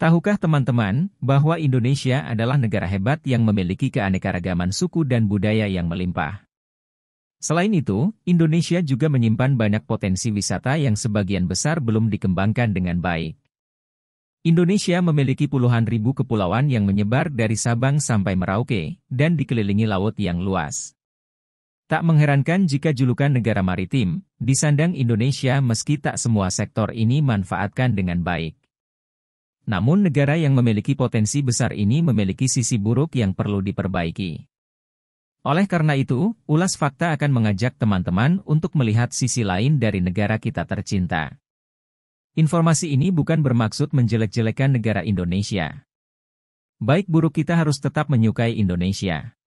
Tahukah teman-teman bahwa Indonesia adalah negara hebat yang memiliki keanekaragaman suku dan budaya yang melimpah? Selain itu, Indonesia juga menyimpan banyak potensi wisata yang sebagian besar belum dikembangkan dengan baik. Indonesia memiliki puluhan ribu kepulauan yang menyebar dari Sabang sampai Merauke, dan dikelilingi laut yang luas. Tak mengherankan jika julukan negara maritim, disandang Indonesia meski tak semua sektor ini manfaatkan dengan baik. Namun negara yang memiliki potensi besar ini memiliki sisi buruk yang perlu diperbaiki. Oleh karena itu, Ulas Fakta akan mengajak teman-teman untuk melihat sisi lain dari negara kita tercinta. Informasi ini bukan bermaksud menjelek-jelekan negara Indonesia. Baik buruk kita harus tetap menyukai Indonesia.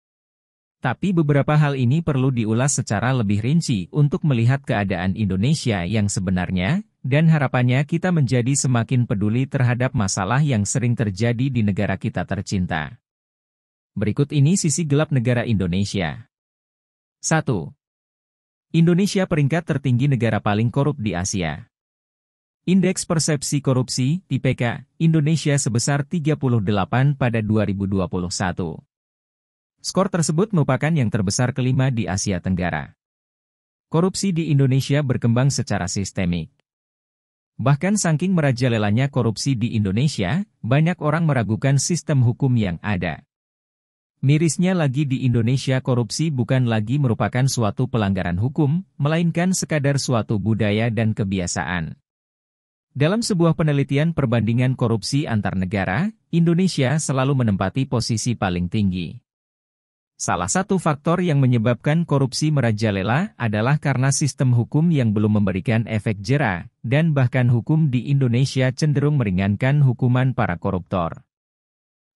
Tapi beberapa hal ini perlu diulas secara lebih rinci untuk melihat keadaan Indonesia yang sebenarnya, dan harapannya kita menjadi semakin peduli terhadap masalah yang sering terjadi di negara kita tercinta. Berikut ini sisi gelap negara Indonesia. 1. Indonesia peringkat tertinggi negara paling korup di Asia. Indeks Persepsi Korupsi, IPK, Indonesia sebesar 38 pada 2021. Skor tersebut merupakan yang terbesar kelima di Asia Tenggara. Korupsi di Indonesia berkembang secara sistemik. Bahkan saking merajalelanya korupsi di Indonesia, banyak orang meragukan sistem hukum yang ada. Mirisnya lagi di Indonesia korupsi bukan lagi merupakan suatu pelanggaran hukum, melainkan sekadar suatu budaya dan kebiasaan. Dalam sebuah penelitian perbandingan korupsi antar negara, Indonesia selalu menempati posisi paling tinggi. Salah satu faktor yang menyebabkan korupsi merajalela adalah karena sistem hukum yang belum memberikan efek jera, dan bahkan hukum di Indonesia cenderung meringankan hukuman para koruptor.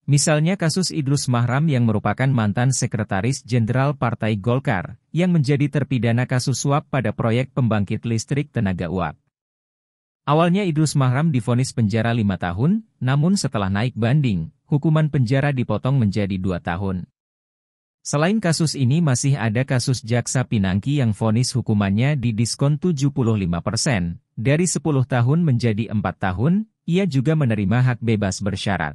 Misalnya kasus Idrus Mahram yang merupakan mantan sekretaris jenderal Partai Golkar, yang menjadi terpidana kasus suap pada proyek pembangkit listrik tenaga uap. Awalnya Idrus Mahram difonis penjara lima tahun, namun setelah naik banding, hukuman penjara dipotong menjadi dua tahun. Selain kasus ini masih ada kasus jaksa Pinangki yang vonis hukumannya didiskon 75%, persen dari 10 tahun menjadi 4 tahun, ia juga menerima hak bebas bersyarat.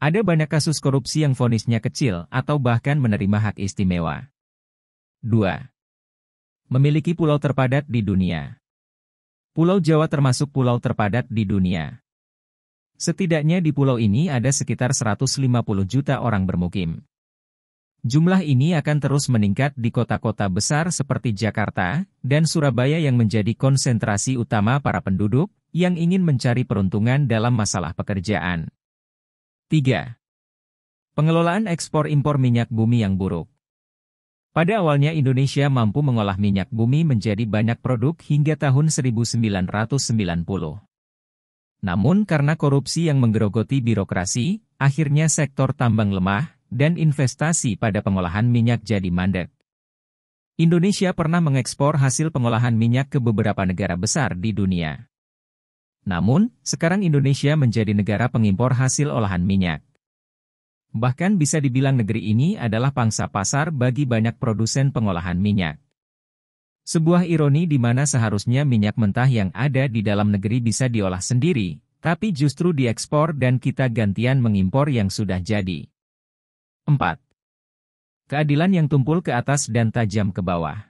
Ada banyak kasus korupsi yang vonisnya kecil atau bahkan menerima hak istimewa. 2. Memiliki pulau terpadat di dunia. Pulau Jawa termasuk pulau terpadat di dunia. Setidaknya di pulau ini ada sekitar 150 juta orang bermukim. Jumlah ini akan terus meningkat di kota-kota besar seperti Jakarta dan Surabaya yang menjadi konsentrasi utama para penduduk yang ingin mencari peruntungan dalam masalah pekerjaan. 3. Pengelolaan ekspor-impor minyak bumi yang buruk Pada awalnya Indonesia mampu mengolah minyak bumi menjadi banyak produk hingga tahun 1990. Namun karena korupsi yang menggerogoti birokrasi, akhirnya sektor tambang lemah, dan investasi pada pengolahan minyak jadi mandek. Indonesia pernah mengekspor hasil pengolahan minyak ke beberapa negara besar di dunia. Namun, sekarang Indonesia menjadi negara pengimpor hasil olahan minyak. Bahkan bisa dibilang negeri ini adalah pangsa pasar bagi banyak produsen pengolahan minyak. Sebuah ironi di mana seharusnya minyak mentah yang ada di dalam negeri bisa diolah sendiri, tapi justru diekspor dan kita gantian mengimpor yang sudah jadi. 4. Keadilan yang tumpul ke atas dan tajam ke bawah.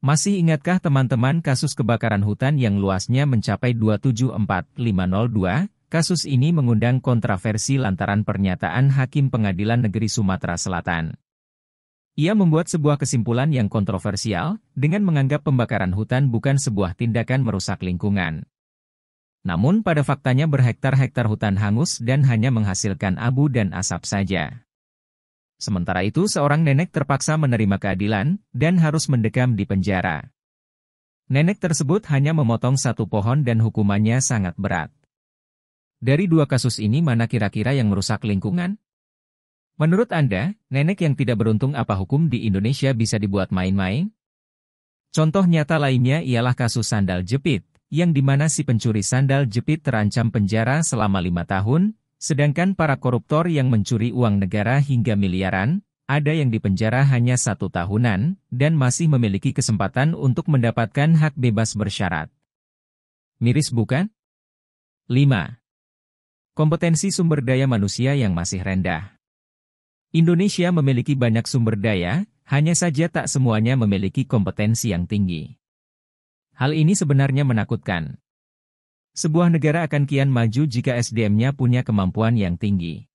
Masih ingatkah teman-teman kasus kebakaran hutan yang luasnya mencapai 274502? Kasus ini mengundang kontroversi lantaran pernyataan Hakim Pengadilan Negeri Sumatera Selatan. Ia membuat sebuah kesimpulan yang kontroversial dengan menganggap pembakaran hutan bukan sebuah tindakan merusak lingkungan. Namun pada faktanya berhektar-hektar hutan hangus dan hanya menghasilkan abu dan asap saja. Sementara itu seorang nenek terpaksa menerima keadilan dan harus mendekam di penjara. Nenek tersebut hanya memotong satu pohon dan hukumannya sangat berat. Dari dua kasus ini mana kira-kira yang merusak lingkungan? Menurut Anda, nenek yang tidak beruntung apa hukum di Indonesia bisa dibuat main-main? Contoh nyata lainnya ialah kasus sandal jepit, yang dimana si pencuri sandal jepit terancam penjara selama lima tahun Sedangkan para koruptor yang mencuri uang negara hingga miliaran, ada yang dipenjara hanya satu tahunan, dan masih memiliki kesempatan untuk mendapatkan hak bebas bersyarat. Miris bukan? 5. Kompetensi sumber daya manusia yang masih rendah Indonesia memiliki banyak sumber daya, hanya saja tak semuanya memiliki kompetensi yang tinggi. Hal ini sebenarnya menakutkan. Sebuah negara akan kian maju jika SDM-nya punya kemampuan yang tinggi.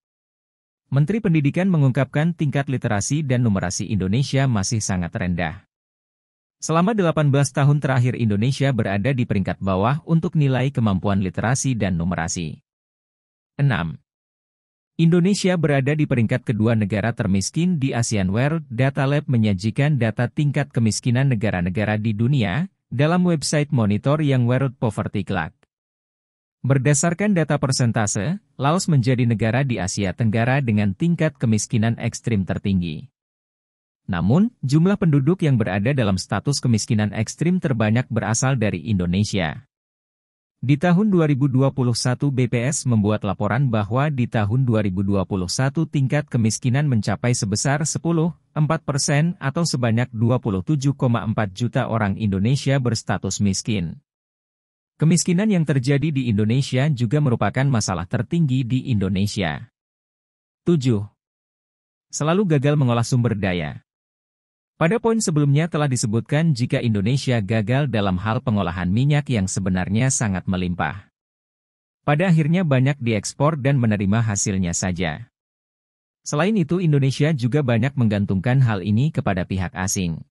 Menteri Pendidikan mengungkapkan tingkat literasi dan numerasi Indonesia masih sangat rendah. Selama 18 tahun terakhir Indonesia berada di peringkat bawah untuk nilai kemampuan literasi dan numerasi. 6. Indonesia berada di peringkat kedua negara termiskin di ASEAN World Data Lab menyajikan data tingkat kemiskinan negara-negara di dunia dalam website monitor yang World Poverty Clock. Berdasarkan data persentase, Laos menjadi negara di Asia Tenggara dengan tingkat kemiskinan ekstrim tertinggi. Namun, jumlah penduduk yang berada dalam status kemiskinan ekstrim terbanyak berasal dari Indonesia. Di tahun 2021 BPS membuat laporan bahwa di tahun 2021 tingkat kemiskinan mencapai sebesar 10,4 persen atau sebanyak 27,4 juta orang Indonesia berstatus miskin. Kemiskinan yang terjadi di Indonesia juga merupakan masalah tertinggi di Indonesia. 7. Selalu gagal mengolah sumber daya. Pada poin sebelumnya telah disebutkan jika Indonesia gagal dalam hal pengolahan minyak yang sebenarnya sangat melimpah. Pada akhirnya banyak diekspor dan menerima hasilnya saja. Selain itu Indonesia juga banyak menggantungkan hal ini kepada pihak asing.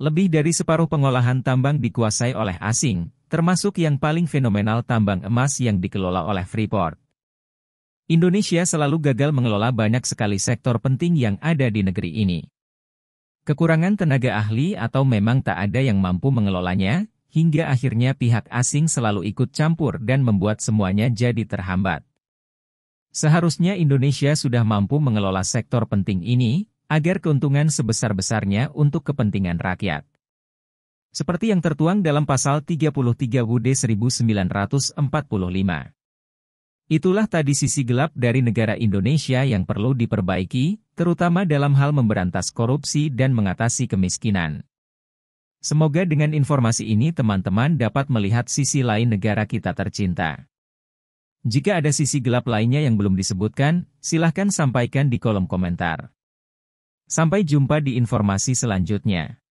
Lebih dari separuh pengolahan tambang dikuasai oleh asing, termasuk yang paling fenomenal tambang emas yang dikelola oleh Freeport. Indonesia selalu gagal mengelola banyak sekali sektor penting yang ada di negeri ini. Kekurangan tenaga ahli atau memang tak ada yang mampu mengelolanya, hingga akhirnya pihak asing selalu ikut campur dan membuat semuanya jadi terhambat. Seharusnya Indonesia sudah mampu mengelola sektor penting ini, agar keuntungan sebesar-besarnya untuk kepentingan rakyat seperti yang tertuang dalam pasal 33 UUD 1945. Itulah tadi sisi gelap dari negara Indonesia yang perlu diperbaiki, terutama dalam hal memberantas korupsi dan mengatasi kemiskinan. Semoga dengan informasi ini teman-teman dapat melihat sisi lain negara kita tercinta. Jika ada sisi gelap lainnya yang belum disebutkan, silahkan sampaikan di kolom komentar. Sampai jumpa di informasi selanjutnya.